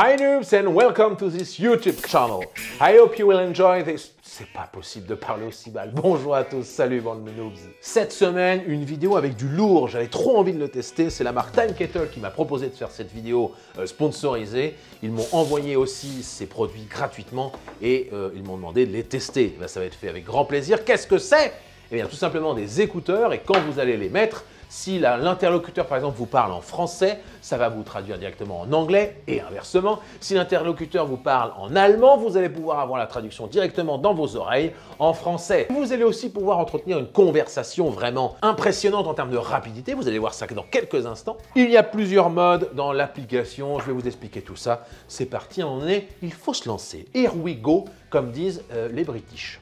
Hi noobs and welcome to this YouTube channel. I hope you will enjoy this... C'est pas possible de parler aussi mal. Bonjour à tous, salut bande de noobs. Cette semaine, une vidéo avec du lourd, j'avais trop envie de le tester. C'est la marque Time Kettle qui m'a proposé de faire cette vidéo euh, sponsorisée. Ils m'ont envoyé aussi ces produits gratuitement et euh, ils m'ont demandé de les tester. Eh ben, ça va être fait avec grand plaisir. Qu'est-ce que c'est eh bien, tout simplement des écouteurs et quand vous allez les mettre, si l'interlocuteur, par exemple, vous parle en français, ça va vous traduire directement en anglais et inversement. Si l'interlocuteur vous parle en allemand, vous allez pouvoir avoir la traduction directement dans vos oreilles en français. Vous allez aussi pouvoir entretenir une conversation vraiment impressionnante en termes de rapidité. Vous allez voir ça dans quelques instants. Il y a plusieurs modes dans l'application. Je vais vous expliquer tout ça. C'est parti, on est. Il faut se lancer. Here we go, comme disent euh, les British.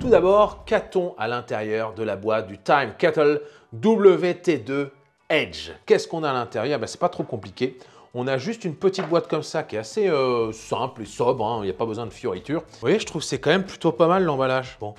Tout d'abord, qu'a-t-on à l'intérieur de la boîte du Time Kettle WT2 Edge Qu'est-ce qu'on a à l'intérieur ben, C'est pas trop compliqué. On a juste une petite boîte comme ça qui est assez euh, simple et sobre, hein. il n'y a pas besoin de fioritures. Vous voyez, je trouve c'est quand même plutôt pas mal l'emballage. Bon.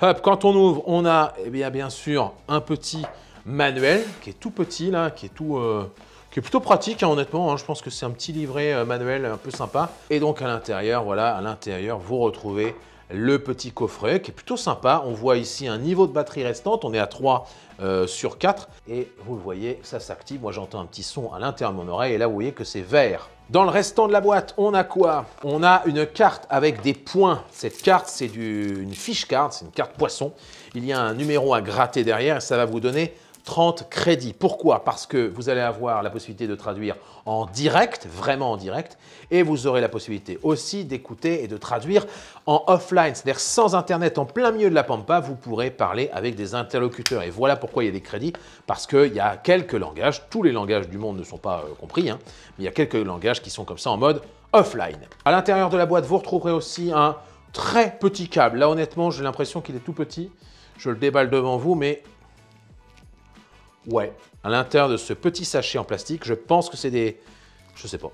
Hop, quand on ouvre, on a eh bien, bien sûr un petit manuel qui est tout petit là, qui est tout... Euh, qui est plutôt pratique hein, honnêtement, hein. je pense que c'est un petit livret euh, manuel un peu sympa. Et donc à l'intérieur, voilà, à l'intérieur, vous retrouvez le petit coffret qui est plutôt sympa. On voit ici un niveau de batterie restante, on est à 3 euh, sur 4 et vous le voyez, ça s'active. Moi j'entends un petit son à l'intérieur de mon oreille et là vous voyez que c'est vert. Dans le restant de la boîte, on a quoi On a une carte avec des points. Cette carte, c'est une fiche carte, c'est une carte poisson. Il y a un numéro à gratter derrière et ça va vous donner 30 crédits. Pourquoi Parce que vous allez avoir la possibilité de traduire en direct, vraiment en direct, et vous aurez la possibilité aussi d'écouter et de traduire en offline, c'est-à-dire sans Internet, en plein milieu de la pampa, vous pourrez parler avec des interlocuteurs. Et voilà pourquoi il y a des crédits, parce qu'il y a quelques langages, tous les langages du monde ne sont pas euh, compris, hein, mais il y a quelques langages qui sont comme ça en mode offline. À l'intérieur de la boîte, vous retrouverez aussi un très petit câble. Là, honnêtement, j'ai l'impression qu'il est tout petit. Je le déballe devant vous, mais Ouais, à l'intérieur de ce petit sachet en plastique, je pense que c'est des... Je sais pas.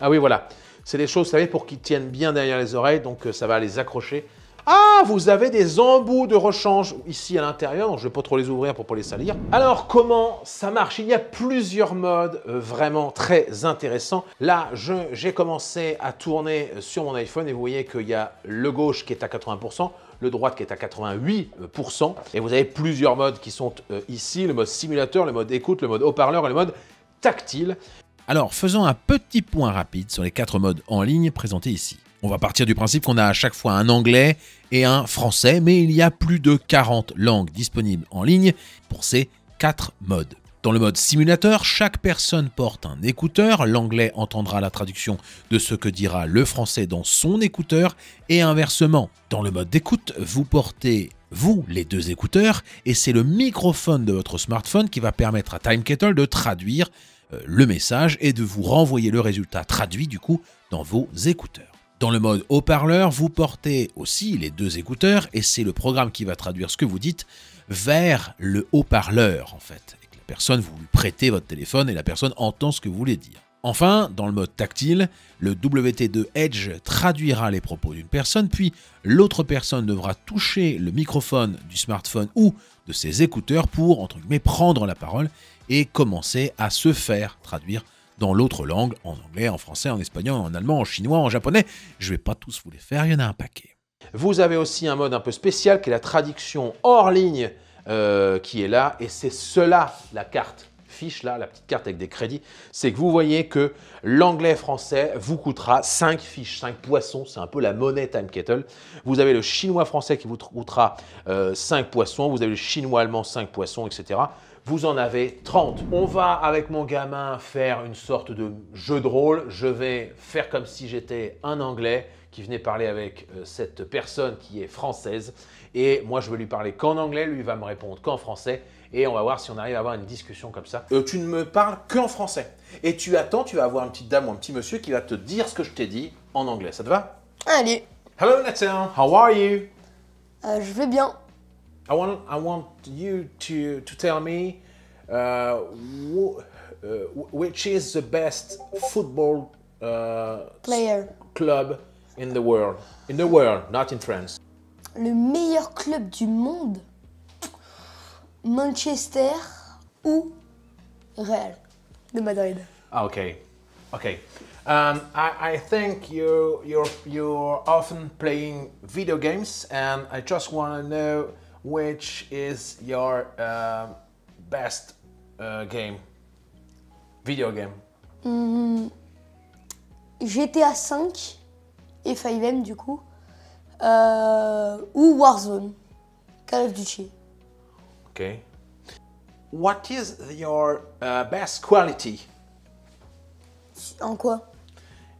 Ah oui, voilà. C'est des choses, vous savez, pour qu'ils tiennent bien derrière les oreilles, donc euh, ça va les accrocher. Ah, vous avez des embouts de rechange ici à l'intérieur, je ne vais pas trop les ouvrir pour ne pas les salir. Alors, comment ça marche Il y a plusieurs modes euh, vraiment très intéressants. Là, j'ai commencé à tourner euh, sur mon iPhone et vous voyez qu'il y a le gauche qui est à 80%, le droite qui est à 88%. Et vous avez plusieurs modes qui sont euh, ici, le mode simulateur, le mode écoute, le mode haut-parleur et le mode tactile. Alors, faisons un petit point rapide sur les quatre modes en ligne présentés ici. On va partir du principe qu'on a à chaque fois un anglais et un français, mais il y a plus de 40 langues disponibles en ligne pour ces quatre modes. Dans le mode simulateur, chaque personne porte un écouteur, l'anglais entendra la traduction de ce que dira le français dans son écouteur et inversement. Dans le mode d'écoute, vous portez vous les deux écouteurs et c'est le microphone de votre smartphone qui va permettre à Time Kettle de traduire euh, le message et de vous renvoyer le résultat traduit du coup dans vos écouteurs. Dans le mode haut-parleur, vous portez aussi les deux écouteurs et c'est le programme qui va traduire ce que vous dites vers le haut-parleur en fait personne, vous lui prêtez votre téléphone et la personne entend ce que vous voulez dire. Enfin, dans le mode tactile, le WT2 Edge traduira les propos d'une personne, puis l'autre personne devra toucher le microphone du smartphone ou de ses écouteurs pour, entre guillemets, prendre la parole et commencer à se faire traduire dans l'autre langue, en anglais, en français, en espagnol, en allemand, en chinois, en japonais. Je ne vais pas tous vous les faire, il y en a un paquet. Vous avez aussi un mode un peu spécial qui est la traduction hors ligne euh, qui est là. Et c'est cela, la carte fiche là, la petite carte avec des crédits, c'est que vous voyez que l'anglais français vous coûtera 5 fiches, 5 poissons, c'est un peu la monnaie Time Kettle. Vous avez le chinois français qui vous coûtera 5 euh, poissons, vous avez le chinois allemand 5 poissons, etc. Vous en avez 30. On va avec mon gamin faire une sorte de jeu de rôle. Je vais faire comme si j'étais un anglais qui venait parler avec euh, cette personne qui est française. Et moi, je vais lui parler qu'en anglais, lui va me répondre qu'en français. Et on va voir si on arrive à avoir une discussion comme ça. Euh, tu ne me parles qu'en français. Et tu attends, tu vas avoir une petite dame ou un petit monsieur qui va te dire ce que je t'ai dit en anglais. Ça te va Allez. Hello Nathan, how are you euh, Je vais bien. I want, I want you to, to tell me uh, uh, which is the best football uh, player club In the world. In the world, not in France. Le meilleur club du monde Manchester ou Real de Madrid. Ah, okay. Okay. Um, I, I, think you, you're, you're often playing video games, and I just want to know which is your uh, best uh, game, video game. Mm, GTA 5 et 5M du coup. Euh, ou Warzone, Call of Duty. Okay. What is your uh, best quality? En quoi?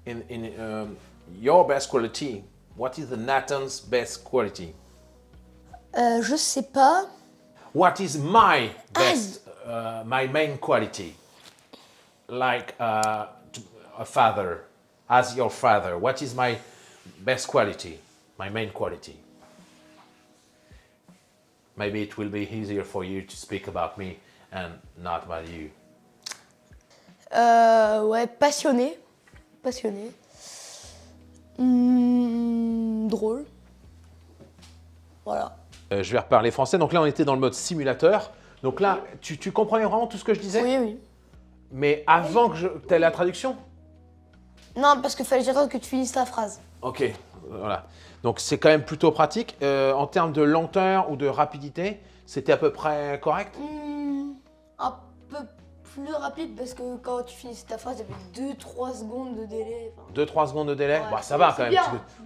In, in um, your best quality, what is Nathan's best quality? Euh, je sais pas. What is my best, uh, my main quality? Like uh, a father, as your father, what is my best quality, my main quality. Maybe it will be easier for you to speak about me and not about you. Euh, ouais, passionné. Passionné. Hmm, drôle. Voilà. Euh, je vais reparler français. Donc là, on était dans le mode simulateur. Donc là, tu, comprenais vraiment tout ce que je disais Oui, oui. Mais avant que je... T'as la traduction Non, parce qu'il fallait que tu finisses la phrase. Ok, voilà. Donc c'est quand même plutôt pratique. Euh, en termes de lenteur ou de rapidité, c'était à peu près correct hmm, Un peu plus rapide parce que quand tu finissais ta phrase, il y avait 2-3 secondes de délai. 2-3 secondes de délai bah, Ça va quand même.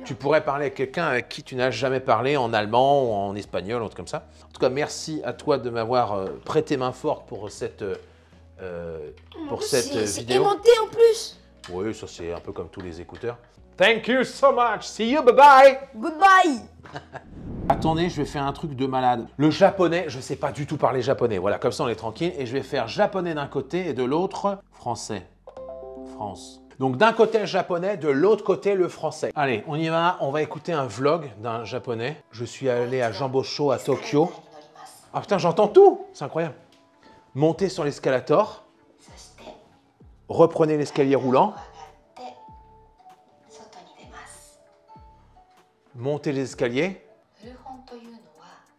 Tu pourrais parler à quelqu'un avec qui tu n'as jamais parlé en allemand ou en espagnol, ou autre comme ça. En tout cas, merci à toi de m'avoir euh, prêté main forte pour cette, euh, pour cette vidéo. C'est aimanté en plus Oui, ça c'est un peu comme tous les écouteurs. Thank you so much. See you. Bye bye. Goodbye. Attendez, je vais faire un truc de malade. Le japonais, je sais pas du tout parler japonais. Voilà, comme ça on est tranquille. Et je vais faire japonais d'un côté et de l'autre français. France. Donc d'un côté le japonais, de l'autre côté le français. Allez, on y va. On va écouter un vlog d'un japonais. Je suis allé à Jambosho à Tokyo. Ah putain, j'entends tout. C'est incroyable. Montez sur l'escalator. Reprenez l'escalier roulant. monter les escaliers.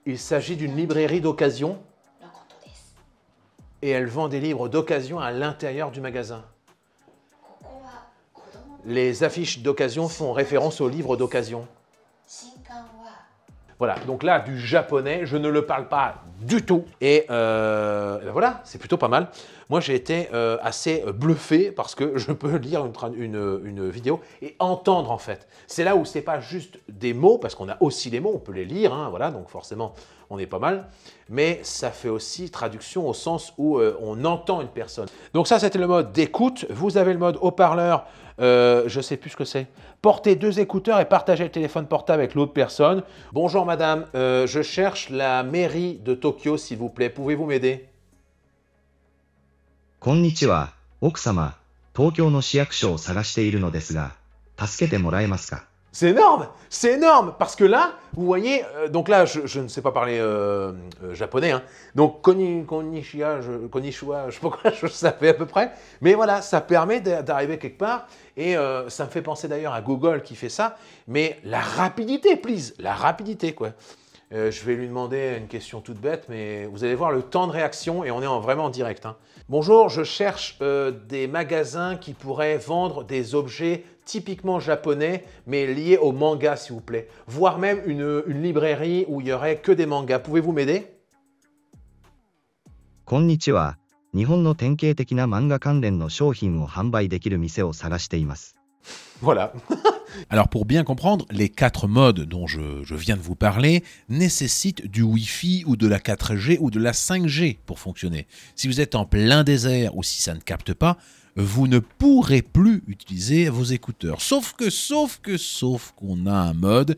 Il s'agit d'une librairie d'occasion et elle vend des livres d'occasion à l'intérieur du magasin. Les affiches d'occasion font référence aux livres d'occasion. Voilà, donc là, du japonais, je ne le parle pas du tout. Et, euh, ben voilà, c'est plutôt pas mal moi j'ai été euh, assez euh, bluffé parce que je peux lire euh, une, vidéo et entendre en fait. C'est là où c'est pas juste des mots, parce qu'on a aussi les mots, on peut les lire, hein, voilà, donc forcément on est pas mal, mais ça fait aussi traduction au sens où on entend une personne. Donc ça c'était le mode d'écoute, vous avez le mode haut-parleur, euh, je sais plus ce que c'est. Portez deux écouteurs et partagez le téléphone portable avec l'autre personne. Bonjour madame, je cherche la mairie de Tokyo s'il vous plaît, pouvez-vous m'aider c'est énorme, c'est énorme, parce que là, vous voyez, euh, donc là, je, ne sais pas parler euh, euh, japonais, hein. donc konnichiwa, je, je sais pas quoi, je savais à peu près, mais voilà, ça permet d'arriver quelque part, et ça me fait penser d'ailleurs à Google qui fait ça, mais la rapidité, please, la rapidité, quoi. Euh, je vais lui demander une question toute bête, mais vous allez voir le temps de réaction et on est en vraiment en direct. Hein. Bonjour, je cherche euh, des magasins qui pourraient vendre des objets typiquement japonais, mais liés au manga, s'il vous plaît. Voire même une, librairie où il y aurait que des mangas. Pouvez-vous m'aider Voilà. Alors pour bien comprendre, les quatre modes dont je, viens de vous parler nécessitent du Wi-Fi ou de la 4G ou de la 5G pour fonctionner. Si vous êtes en plein désert ou si ça ne capte pas, vous ne pourrez plus utiliser vos écouteurs. Sauf que, sauf que, sauf qu'on a un mode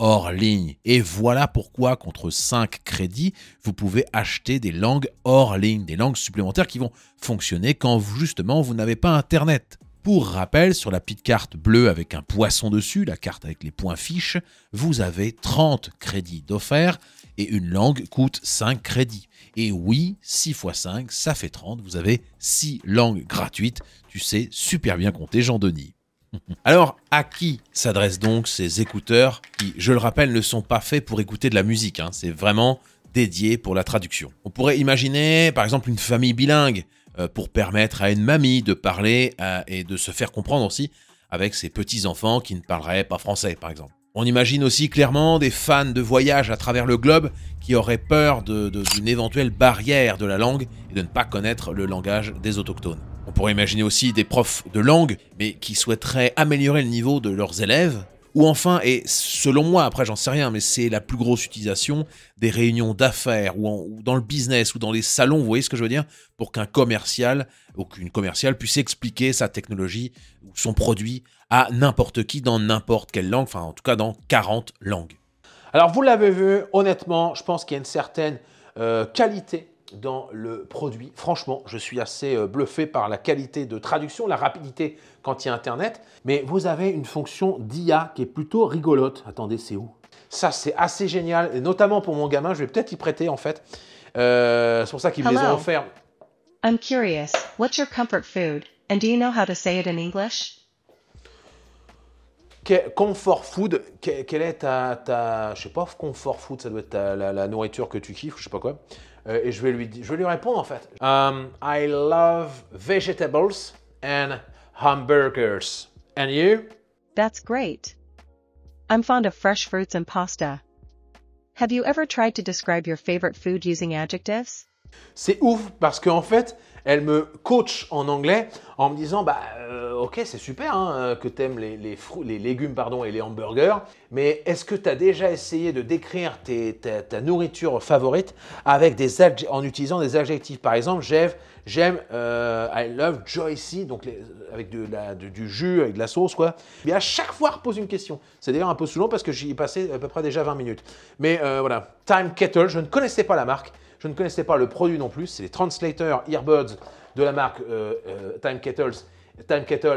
hors ligne. Et voilà pourquoi, contre 5 crédits, vous pouvez acheter des langues hors ligne, des langues supplémentaires qui vont fonctionner quand justement vous n'avez pas Internet. Pour rappel, sur la petite carte bleue avec un poisson dessus, la carte avec les points fiches, vous avez 30 crédits d'offert et une langue coûte 5 crédits. Et oui, 6 x 5, ça fait 30, vous avez 6 langues gratuites. Tu sais super bien compter, Jean-Denis. Alors, à qui s'adressent donc ces écouteurs qui, je le rappelle, ne sont pas faits pour écouter de la musique hein. C'est vraiment dédié pour la traduction. On pourrait imaginer, par exemple, une famille bilingue euh, pour permettre à une mamie de parler euh, et de se faire comprendre aussi avec ses petits-enfants qui ne parleraient pas français, par exemple. On imagine aussi clairement des fans de voyage à travers le globe qui auraient peur d'une éventuelle barrière de la langue et de ne pas connaître le langage des autochtones. On pourrait imaginer aussi des profs de langue, mais qui souhaiteraient améliorer le niveau de leurs élèves ou enfin, et selon moi, après j'en sais rien, mais c'est la plus grosse utilisation des réunions d'affaires ou, dans le business ou dans les salons, vous voyez ce que je veux dire, pour qu'un commercial ou qu'une commerciale puisse expliquer sa technologie ou son produit à n'importe qui dans n'importe quelle langue, enfin en tout cas dans 40 langues. Alors vous l'avez vu, honnêtement, je pense qu'il y a une certaine euh, qualité dans le produit. Franchement, je suis assez euh, bluffé par la qualité de traduction, la rapidité quand il y a Internet. Mais vous avez une fonction d'IA qui est plutôt rigolote. Attendez, c'est où Ça, c'est assez génial, et notamment pour mon gamin. Je vais peut-être y prêter, en fait. Euh, c'est pour ça qu'ils me les ont offerts. I'm curious. What's your comfort food? And do you know how to say it in English? Que, comfort food, quelle est ta, Je sais pas, comfort food, ça doit être la, nourriture que tu kiffes, je sais pas quoi. Euh, et je vais, lui, je lui répondre en fait. Um, I love vegetables and hamburgers. And you? That's great. I'm fond of fresh fruits and pasta. Have you ever tried to describe your favorite food using adjectives? C'est ouf parce qu'en fait, elle me coach en anglais en me disant bah euh, ok c'est super hein, euh, que t'aimes les, les, les, légumes pardon et les hamburgers mais est-ce que tu as déjà essayé de décrire tes, ta, nourriture favorite avec des en utilisant des adjectifs par exemple j'aime j'aime euh, I love Joycey donc avec de la, du jus avec de la sauce quoi mais à chaque fois repose une question c'est d'ailleurs un peu souvent parce que j'y ai passé à peu près déjà 20 minutes mais voilà Time Kettle je ne connaissais pas la marque je ne connaissais pas le produit non plus. C'est les Translator Earbuds de la marque euh, euh, Time,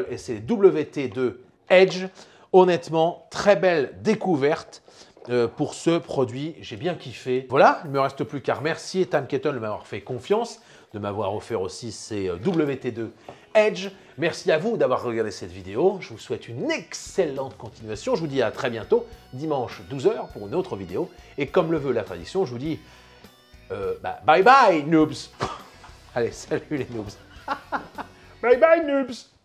et c'est WT2 Edge. Honnêtement, très belle découverte. Euh, pour ce produit. J'ai bien kiffé. Voilà, il ne me reste plus qu'à remercier Time Kettle de m'avoir fait confiance, de m'avoir offert aussi ces WT2 Edge. Merci à vous d'avoir regardé cette vidéo. Je vous souhaite une excellente continuation. Je vous dis à très bientôt, dimanche 12h, pour une autre vidéo. Et comme le veut la tradition, je vous dis euh, bah, bye bye, noobs. Allez, salut les noobs. bye bye, noobs.